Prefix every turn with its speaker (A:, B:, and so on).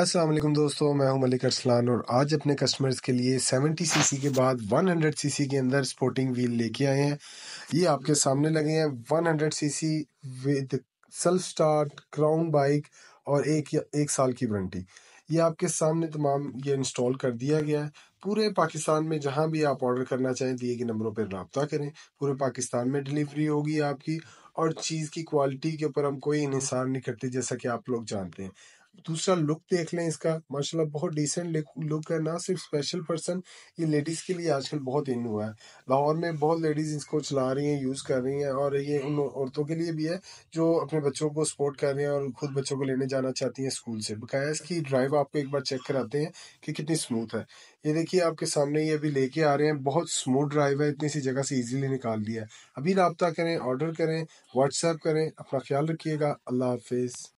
A: अस्सलाम वालेकुम दोस्तों मैं हूं मलिक अरसलान और आज अपने कस्टमर्स के लिए 70 सीसी के बाद 100 सीसी के अंदर स्पोर्टिंग व्हील लेके आए हैं ये आपके सामने लगे हैं 100 CC with self start crown bike और एक एक साल की वारंटी ये आपके सामने तमाम ये इंस्टॉल कर दिया गया है पूरे पाकिस्तान में जहाँ भी आप ऑर्डर करना चाहें दिए गए नंबरों पर रब्ता करें पूरे पाकिस्तान में डिलीवरी होगी आपकी और चीज़ की क्वालिटी के ऊपर हम कोई इसार नहीं करते जैसा कि आप लोग जानते हैं दूसरा लुक देख लें इसका माशाल्लाह बहुत डिसेंट लुक है ना सिर्फ स्पेशल पर्सन ये लेडीज़ के लिए आजकल बहुत इन हुआ है लाहौर में बहुत लेडीज़ इसको चला रही हैं यूज़ कर रही हैं और ये उन औरतों के लिए भी है जो अपने बच्चों को सपोर्ट कर रही हैं और खुद बच्चों को लेने जाना चाहती हैं स्कूल से बकाया इसकी ड्राइव आपको एक बार चेक कराते हैं कि कितनी स्मूथ है ये देखिए आपके सामने ये अभी लेके आ रहे हैं बहुत स्मूथ ड्राइव है इतनी सी जगह से ईजिली निकाल दिया है अभी रबता करें ऑर्डर करें व्हाट्सएप करें अपना ख्याल रखिएगा अल्लाह हाफिज़